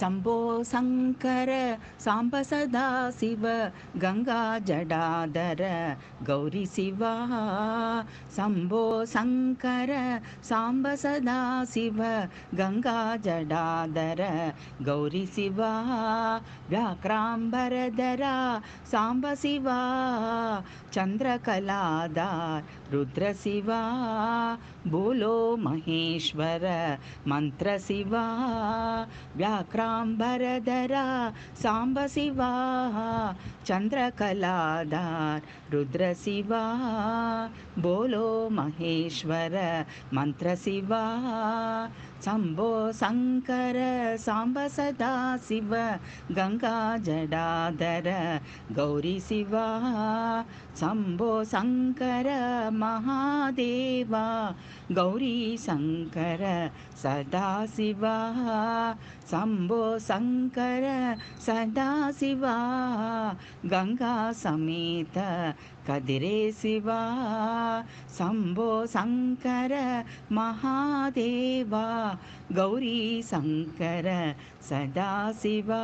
शम्भो शङ्कर साम्ब सदा शिव गङ्गा जडाधर गौरी शिवा शम्भो शङ्कर साम्ब सदा शिव गङ्गा जडाधर गौरी शिवा व्याक्राम्बरधरा साम्ब शिवा चन्द्रकलादार ರುದ್ರಶಿವಾ ಭೂಲೋ ಮಹೇಶ್ವರ ಮಂತ್ರಶಿವಾ ವ್ಯಾಕ್ರಾಂಬರಧರ ಸಾಂಬ ಶಿವಾ ಚಂದ್ರಕಲಾಧಾರ್ ರುದ್ರಶಿವಾ ಬೋಲೋ ಮಹೇಶ್ವರ ಮಂತ್ರಶಿವಾ शम्भो शङ्कर साम्ब सदा शिव गङ्गाजडाधर गौरी शिवा शम्भो शङ्कर महादेवा गौरी शङ्कर सदा शिवा शम्भो शङ्कर सदा शिवा गङ्गा समेत कदिरे शिवा शम्भो शङ्कर महादेवा गौरी गौरीशङ्कर सदाशिवा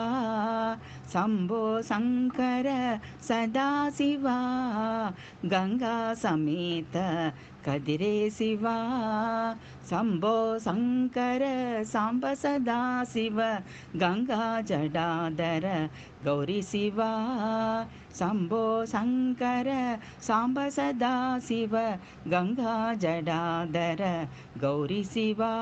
शम्भो शङ्कर सदाशिवा समेत कदिरे शिवा शम्भो शङ्कर साम्ब सदा शिव गङ्गा जडादर गौरी शिवा शम्भो शङ्कर साम्ब सदा शिव गङ्गा जडादर गौरी शिवा